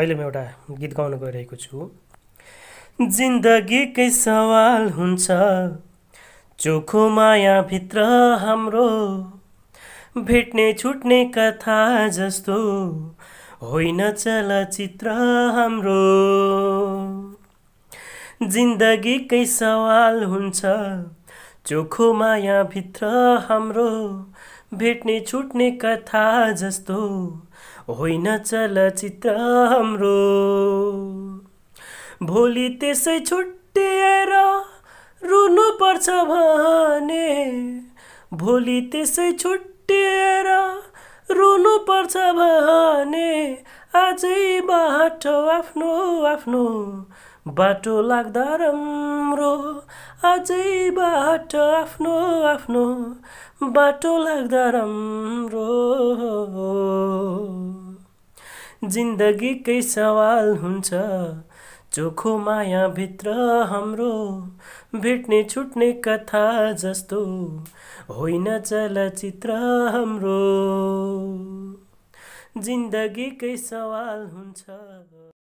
अहिले म एउटा गीत गाउन गइरहेको छु जिन्दगीकै सवाल हुन्छ चोखो मायाभित्र हाम्रो भेट्ने छुट्ने कथा जस्तो होइन चलचित्र हाम्रो जिन्दगीकै सवाल हुन्छ चोखो मायाभित्र हाम्रो भेट्ने छुट्ने कथा जस्तो होइन चलचित्र हाम्रो भोलि त्यसै छुट्टिएर रुनु पर्छ भने भोलि त्यसै छुट्टिएर रुनु पर्छ भने आजै बाटो आफ्नो आफ्नो बाटो लाग्दा राम्रो बाटो आफ्नो आफ्नो बाटो लाग्दा राम्रो जिन्दगीकै सवाल हुन्छ चोखो मायाभित्र हाम्रो भेट्ने छुट्ने कथा जस्तो होइन चलचित्र हाम्रो जिन्दगीकै सवाल हुन्छ